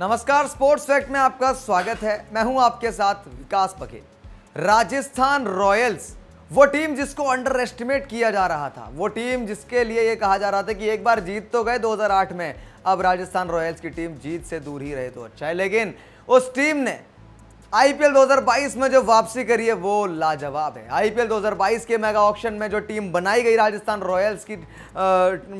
नमस्कार sports fact में आपका स्वागत है मैं हूं आपके साथ विकास बघेल राजस्थान रॉयल्स वो टीम जिसको अंडर एस्टिमेट किया जा रहा था वो टीम जिसके लिए ये कहा जा रहा था कि एक बार जीत तो गए 2008 में अब राजस्थान रॉयल्स की टीम जीत से दूर ही रहे तो अच्छा है लेकिन उस टीम ने आईपीएल 2022 में जो वापसी करी है वो लाजवाब है आईपीएल 2022 के मेगा ऑक्शन में जो टीम बनाई गई राजस्थान रॉयल्स की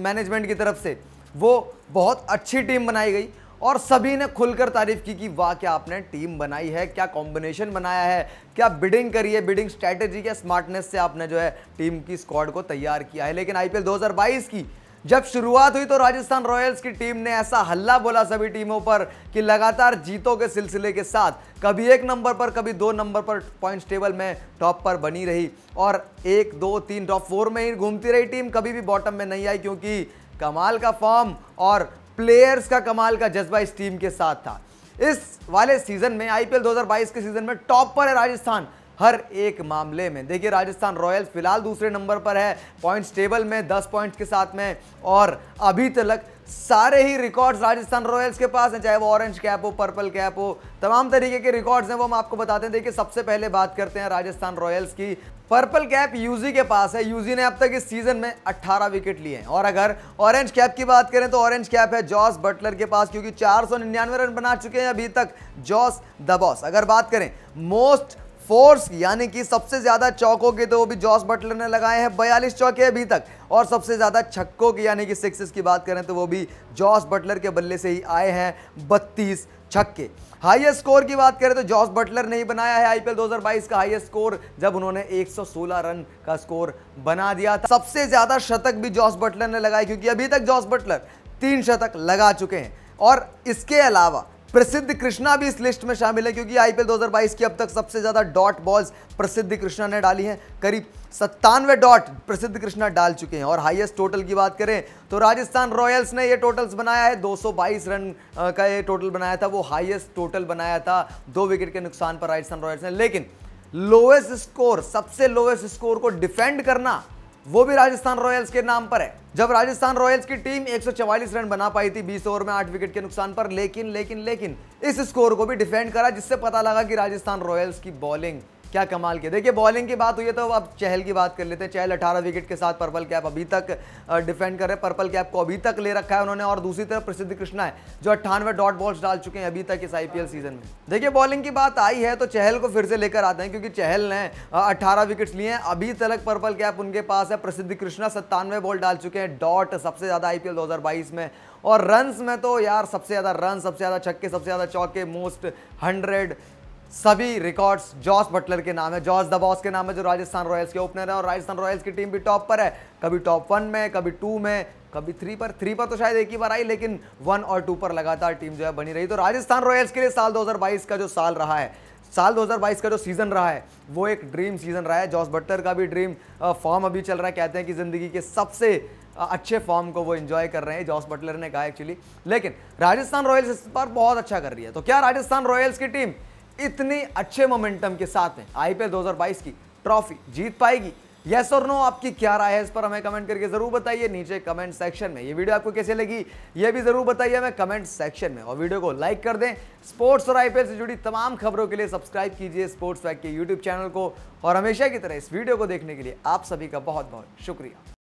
मैनेजमेंट की तरफ से वो बहुत अच्छी टीम बनाई गई और सभी ने खुलकर तारीफ की कि वाह क्या आपने टीम बनाई है क्या कॉम्बिनेशन बनाया है क्या बिडिंग करी है बिडिंग स्ट्रैटेजी क्या स्मार्टनेस से आपने जो है टीम की स्क्वाड को तैयार किया है लेकिन आईपीएल 2022 की जब शुरुआत हुई तो राजस्थान रॉयल्स की टीम ने ऐसा हल्ला बोला सभी टीमों पर कि लगातार जीतों के सिलसिले के साथ कभी एक नंबर पर कभी दो नंबर पर पॉइंट्स टेबल में टॉप पर बनी रही और एक दो तीन टॉप फोर में ही घूमती रही टीम कभी भी बॉटम में नहीं आई क्योंकि कमाल का फॉर्म और प्लेयर्स का कमाल का जज्बा इस टीम के साथ था इस वाले सीजन में आईपीएल 2022 के सीजन में टॉप पर है राजस्थान हर एक मामले में देखिए राजस्थान रॉयल्स फिलहाल दूसरे नंबर पर है पॉइंट्स टेबल में 10 पॉइंट्स के साथ में और अभी तक सारे ही रिकॉर्ड्स राजस्थान रॉयल्स के पास हैं चाहे वो ऑरेंज कैप हो पर्पल कैप हो तमाम तरीके के रिकॉर्ड्स हैं वो हम आपको बताते हैं देखिए सबसे पहले बात करते हैं राजस्थान रॉयल्स की पर्पल कैप यूजी के पास है यूजी ने अब तक इस सीजन में 18 विकेट लिए हैं और अगर ऑरेंज कैप की बात करें तो ऑरेंज कैप है जॉस बटलर के पास क्योंकि चार रन बना चुके हैं अभी तक जॉस द बॉस अगर बात करें मोस्ट फोर्स यानी कि सबसे ज़्यादा चौकों के तो वो भी जॉस बटलर ने लगाए हैं बयालीस चौके अभी तक और सबसे ज़्यादा छक्कों की यानी कि सिक्सेस की बात करें तो वो भी जॉस बटलर के बल्ले से ही आए हैं बत्तीस छक्के हाईएस्ट स्कोर की बात करें तो जॉस बटलर ने ही बनाया है आईपीएल 2022 का हाईएस्ट स्कोर जब उन्होंने 116 रन का स्कोर बना दिया था सबसे ज़्यादा शतक भी जॉस बटलर ने लगाए क्योंकि अभी तक जॉस बटलर तीन शतक लगा चुके हैं और इसके अलावा प्रसिद्ध कृष्णा भी इस लिस्ट में शामिल है क्योंकि आईपीएल 2022 की अब तक सबसे ज़्यादा डॉट बॉल्स प्रसिद्ध कृष्णा ने डाली हैं करीब सत्तानवे डॉट प्रसिद्ध कृष्णा डाल चुके हैं और हाईएस्ट टोटल की बात करें तो राजस्थान रॉयल्स ने ये टोटल्स बनाया है 222 रन का ये टोटल बनाया था वो हाइएस्ट टोटल बनाया था दो विकेट के नुकसान पर राजस्थान रॉयल्स ने लेकिन लोवेस्ट स्कोर सबसे लोवेस्ट स्कोर को डिफेंड करना वो भी राजस्थान रॉयल्स के नाम पर है जब राजस्थान रॉयल्स की टीम 144 रन बना पाई थी 20 ओवर में 8 विकेट के नुकसान पर लेकिन लेकिन लेकिन इस स्कोर को भी डिफेंड करा जिससे पता लगा कि राजस्थान रॉयल्स की बॉलिंग क्या कमाल के देखिए बॉलिंग की बात हुई है तो अब चहल की बात कर लेते हैं चहल 18 विकेट के साथ पर्पल कैप अभी तक डिफेंड कर रहे हैं पर्पल कैप को अभी तक ले रखा है उन्होंने और दूसरी तरफ प्रसिद्ध कृष्णा है जो अट्ठानवे डॉट बॉल्स डाल चुके हैं अभी तक इस आईपीएल सीजन में देखिए बॉलिंग की बात आई है तो चहल को फिर से लेकर आते हैं क्योंकि चहल ने अट्ठारह विकेट्स लिए हैं अभी तक पर्पल कैप उनके पास है प्रसिद्ध कृष्णा सत्तानवे बॉल डाल चुके हैं डॉट सबसे ज़्यादा आई पी में और रन्स में तो यार सबसे ज़्यादा रन सबसे ज़्यादा छक्के सबसे ज़्यादा चौके मोस्ट हंड्रेड सभी रिकॉर्ड्स जॉस बटलर के नाम है जॉस द बॉस के नाम है जो राजस्थान रॉयल्स के ओपनर है और राजस्थान रॉयल्स की टीम भी टॉप पर है कभी टॉप वन में कभी टू में कभी थ्री पर थ्री पर तो शायद एक ही बार आई लेकिन वन और टू पर लगातार टीम जो है बनी रही तो राजस्थान रॉयल्स के लिए साल दो का जो साल रहा है साल 2022 का जो सीज़न रहा है वो एक ड्रीम सीज़न रहा है जॉस बटलर का भी ड्रीम फॉर्म अभी चल रहा है कहते हैं कि ज़िंदगी के सबसे अच्छे फॉर्म को वो एंजॉय कर रहे हैं जॉस बटलर ने कहा एक्चुअली लेकिन राजस्थान रॉयल्स इस बार बहुत अच्छा कर रही है तो क्या राजस्थान रॉयल्स की टीम इतने अच्छे मोमेंटम के साथ में आईपीएल 2022 की ट्रॉफी जीत पाएगी यस और नो आपकी क्या राय है इस पर हमें कमेंट करके जरूर बताइए नीचे कमेंट सेक्शन में ये वीडियो आपको कैसे लगी ये भी जरूर बताइए हमें कमेंट सेक्शन में और वीडियो को लाइक कर दें स्पोर्ट्स और आईपीएल से जुड़ी तमाम खबरों के लिए सब्सक्राइब कीजिए स्पोर्ट्स वैक के यूट्यूब चैनल को और हमेशा की तरह इस वीडियो को देखने के लिए आप सभी का बहुत बहुत शुक्रिया